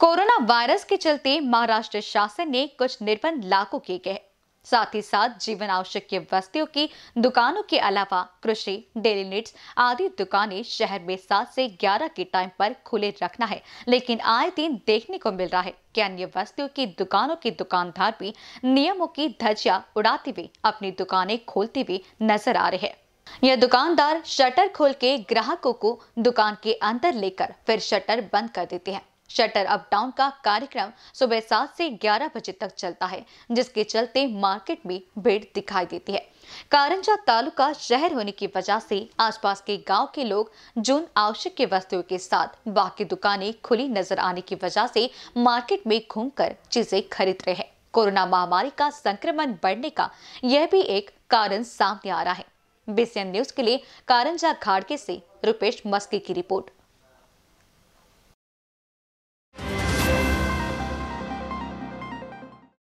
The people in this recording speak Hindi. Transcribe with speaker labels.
Speaker 1: कोरोना वायरस के चलते महाराष्ट्र शासन ने कुछ निर्बंध लागू किए गए साथ ही साथ जीवन आवश्यक वस्तुओं की दुकानों के अलावा कृषि डेली नीड्स आदि दुकानें शहर में सात से ग्यारह के टाइम पर खुले रखना है लेकिन आए दिन देखने को मिल रहा है कि अन्य वस्तुओं की दुकानों के दुकानदार भी नियमों की धज्जिया उड़ाते हुए अपनी दुकानें खोलते हुए नजर आ रहे हैं यह दुकानदार शटर खोल के ग्राहकों को दुकान के अंदर लेकर फिर शटर बंद कर देते हैं शटर अप डाउन का कार्यक्रम सुबह सात से ग्यारह बजे तक चलता है जिसके चलते मार्केट में भीड़ दिखाई देती है कारंजा तालुका शहर होने की वजह से आसपास के गांव के लोग जून आवश्यक की वस्तुओं के साथ बाकी दुकानें खुली नजर आने की वजह से मार्केट में घूमकर चीजें खरीद रहे हैं कोरोना महामारी का संक्रमण बढ़ने का यह भी एक कारण सामने आ रहा है बीसीएन न्यूज के लिए कारंजा खाड़के से रुपेश मस्की की रिपोर्ट